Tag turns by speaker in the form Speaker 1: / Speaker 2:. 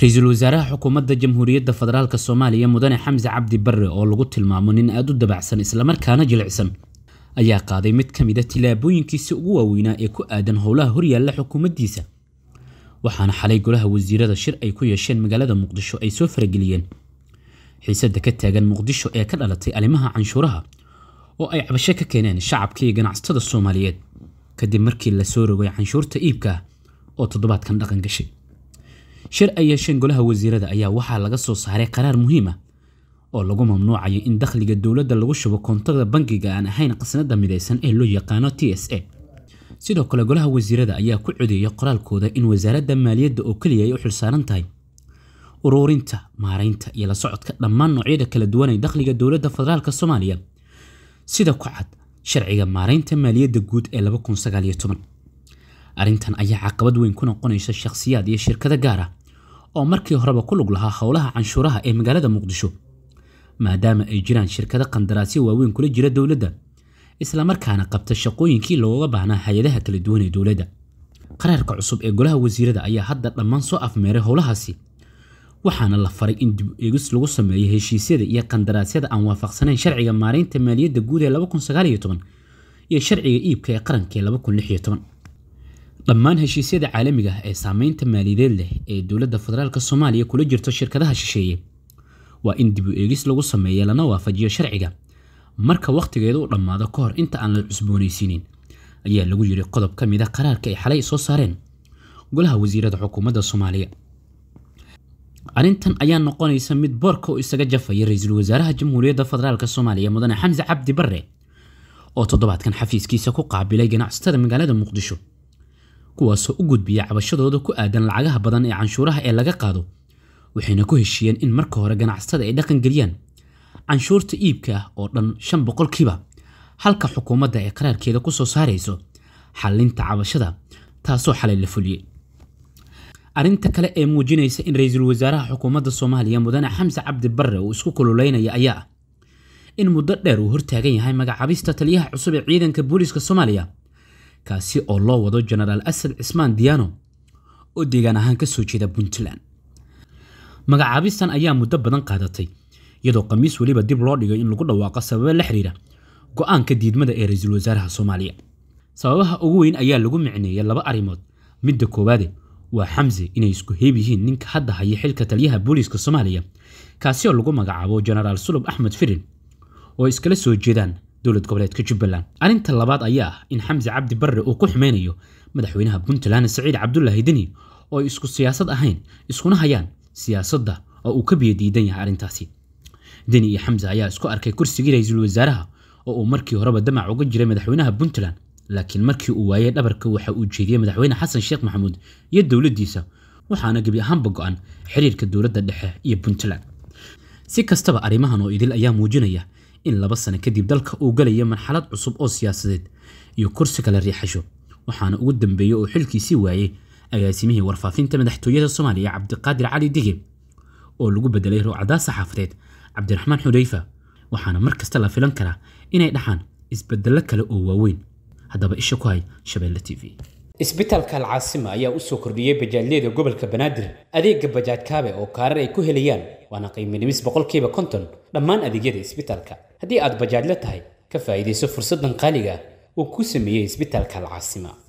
Speaker 1: ra-iisul wasaaraha xukuumadda jamhuuriyadda federaalka soomaaliya mudane xamse cabdi barre oo lagu tilmaamo nin aada u dabacsan islamarkaana jilicsan ayaa qaaday mid ka mid a ah tillaabooyinkiisi ugu waaweynaa ee ku aadan howlaha horyaalla xukuumaddiisa waxaana xalay golaha wasiirada shir ay ku yeesheen magaalada muqdisho ay soo farageliyeen xiisadda ka taagan muqdisho ee ka dhalatay arrimaha canshuuraha oo ay cabasho ka keeneen shacabka iyo ganacsatada soomaaliyeed kadib markii la soo rogay canshuurta iibka ah oo toddobaadkan dhaqan gashay shir ay yeesheen golaha wasiirada ayaa waxaa laga soo saaray qaraar muhiim ah oo lagu mamnuucayo in dakhliga dowladda lagu shubo koontada bankiga aan ahayn qasnada midaysan ee loo yaqaano t s a sidoo kale golaha wasiirada ayaa ku codeeyay qoraalkooda in wasaaradda maaliyadda oo keliya ay u xilsaaran tahay uruurinta maaraynta iyo la socodka dhammaan noocyada kala duwan ee dakhliga dowladda federaalk soomaaliya sida ku cad sharciga maaraynta maaliyadda guud ee arintan ayaa caqabad weyn ku noqonaysa shakhsiyaad iyo shirkada gaar ah oo markii horeba ku lug lahaa howlaha canshuuraha ee magaalada muqdisho maadaama ay jiraan shirkado qandaraasyo waaweyn kula jira dowladda islamarkaana qabta shaqooyinkii looga baahnaa hay-adaha kala duwan ee dowladda qaraarka cusub ee golaha wasiirada ayaa hadda dhammaan soo afmeeray howlahaasi waxaana la faray in dib eegis lagu sameeyo heshiisyada iyo qandaraasyada aan waafaqsanayn sharciga maaraynta maaliyadda guud ee iyo sharciga iibka ee qaranka ee dhammaan heshiisyada caalamiga ah ee saameynta maaliyadeed leh ee dowladda federaalk soomaaliya kula jirto shirkadaha shisheeye waa in dib u eegis lagu sameeya lana waafajiyo sharciga marka wakhtigeeda u dhammaado ka hor inta aan la cusbooneysiinin ayaa lagu yidhi qodob ka mid a ah qaraarka ay xalay soo saareen golaha wasiirada xukuumadda soomaaliya arrintan ayaa noqonaysa mid boorka u isaga jafaya ra-iisul wasaaraha jamhuuriyadda federaalk soomaaliya mudane xamse cabdi barre oo toddobaadkan xafiiskiisa ku qaabilay ganacsatada magaalada muqdisho kuwaasoo u gudbiya cabashadooda ku aadan lacagaha badan ee canshuuraha ee laga qaado waxayna ku heshiiyeen in marka hore ganacsatada ay dhaqan geliyaan canshuurta iibka ah oo dhan shan boqolkiiba halka xukuumadda ay qaraarkeeda ku soo saarayso xallinta cabashada taasoo xalay la fuliyey arrinta kale ee muujinaysa in ra-iisul wasaaraha xukuumadda soomaaliya mudane xamse cabdi barre uu isku kululaynaya ayaa ah in muddo dheer uu hortaagan yahay magacaabista taliyaha cusub ee ciidanka booliiska soomaaliya kaasi oo loo wado jenaraal asad cismaan diyaano oo deegaan ahaan ka soo jeeda puntland magacaabistan ayaa muddo badan qaadatay iyadoo khamiis weliba dib loo dhigay in lagu dhawaaqo sababa la xidhiira go'aanka diidmada ee ra-iisul wasaaraha soomaaliya sababaha ugu weyn ayaa lagu micneeyay laba arrimood midda koowaade waa xamse inay isku heeb yihiin ninka hadda haya xilka taliyaha booliiska soomaaliya kaasi oo lagu magacaabo jenaraal sulub axmed firin oo iskala soo jeedaan dowlad goboleedka jubbaland arrinta labaad ayaa ah in xamse cabdi barre uu ku xumeynayo madaxweynaha puntland siciid cabdulaahi deni oo ay isku siyaasad ahayn iskuna hayaan siyaasadda oo uu ka biyo diidan yahay arrintaasi deni iyo xamse ayaa isku arkay kursigii ra-iisul wasaaraha oo uu markii horeba damac uga jiray madaxweynaha puntland laakiin markii uu waayay dhabarka waxa uu jeediyey madaxweyne xasan sheekh maxamuud iyo dowladdiisa waxaana gebi ahaanba go-an xiriirka dowladda dhexe iyo puntland si kastaba arrimahan oo idil ayaa muujinaya in laba sano kadib dalka uu galayo marxalad cusub oo siyaasadeed iyo kursi kala riixasho waxaana ugu dambeeyey oo xilkiisii waayey agaasimihii warfaafinta madaxtooyada soomaaliya cabdiqaadir cali dige oo lagu bedelay ruucadaas saxaafadeed cabdiraxmaan xudayfa waxaana mar kasta la filan karaa inay dhaxaan isbedello kale oo waaweyn haddaba isha ku hay shabeelle t v isbitalka alcaasima ayaa u soo kordhiyey bajaajyada gobolka banaadir adeega bajaaj kaabe oo kaarar ay ku helayaan waana qiiminimis boqolkiiba konton dhammaan adeegyada isbitaalka haddii aad bajaajla tahay ka faa'iidayso fursaddan qaaliga ah. uu ku sameeyey isbitalka alcaasima